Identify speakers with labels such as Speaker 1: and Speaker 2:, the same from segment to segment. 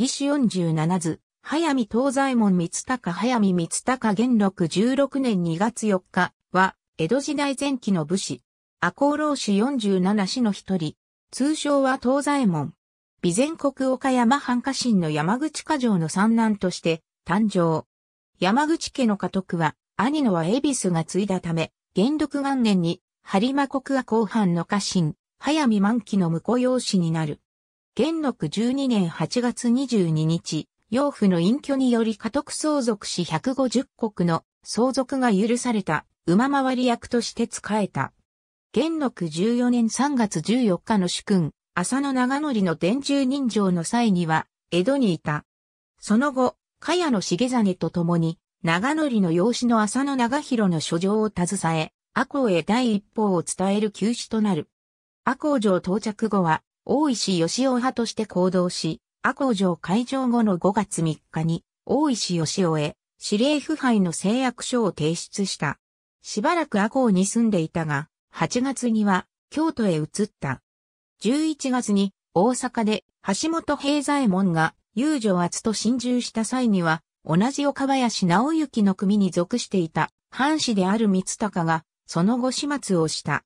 Speaker 1: 義四十七図、早見東左衛門三鷹早見三鷹元禄十六年二月四日は、江戸時代前期の武士、赤穂浪士十七氏の一人、通称は東左衛門。備前国岡山藩家臣の山口家城の三男として誕生。山口家の家督は兄のは恵比寿が継いだため、元禄元年に播磨国は後藩の家臣、早見満期の婿養子になる。元禄12年8月22日、養父の隠居により家督相続し150国の相続が許された馬回り役として仕えた。元禄14年3月14日の主君、浅野長則の伝中人情の際には、江戸にいた。その後、茅野重実と共に、長則の養子の浅野長弘の書状を携え、阿公へ第一報を伝える休止となる。阿公城到着後は、大石義雄派として行動し、阿古城会場後の5月3日に、大石義雄へ、司令腐敗の誓約書を提出した。しばらく阿工に住んでいたが、8月には、京都へ移った。11月に、大阪で、橋本平左衛門が、遊女厚と侵入した際には、同じ岡林直行の組に属していた、藩士である光鷹が、その後始末をした。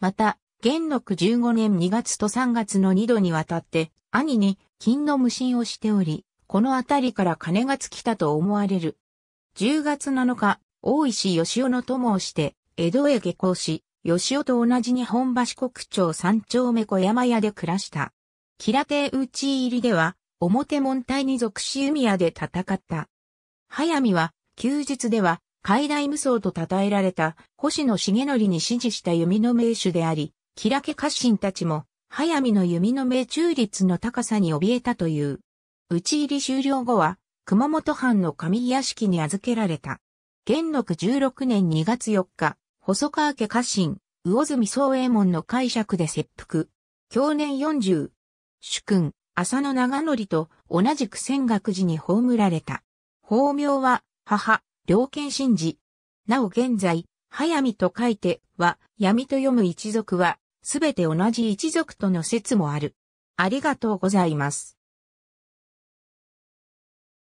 Speaker 1: また、元禄15年2月と3月の2度にわたって、兄に金の無心をしており、このあたりから金が尽きたと思われる。10月7日、大石義雄の友をして、江戸へ下校し、義雄と同じ日本橋国町三丁目小山屋で暮らした。吉良打ち入りでは、表門隊に属し弓屋で戦った。早見は、休日では、海大無双と称えられた、星野重則に支持した弓の名手であり、キラケ家臣たちも、早見の弓の命中率の高さに怯えたという。打ち入り終了後は、熊本藩の上屋敷に預けられた。元禄16年2月4日、細川家家臣、魚住宗右衛門の解釈で切腹。去年40。主君、浅野長則と同じく仙岳寺に葬られた。法名は、母、良賢真治。なお現在、早見と書いては、闇と読む一族は、すべて同じ一族との説もある。ありがとうございます。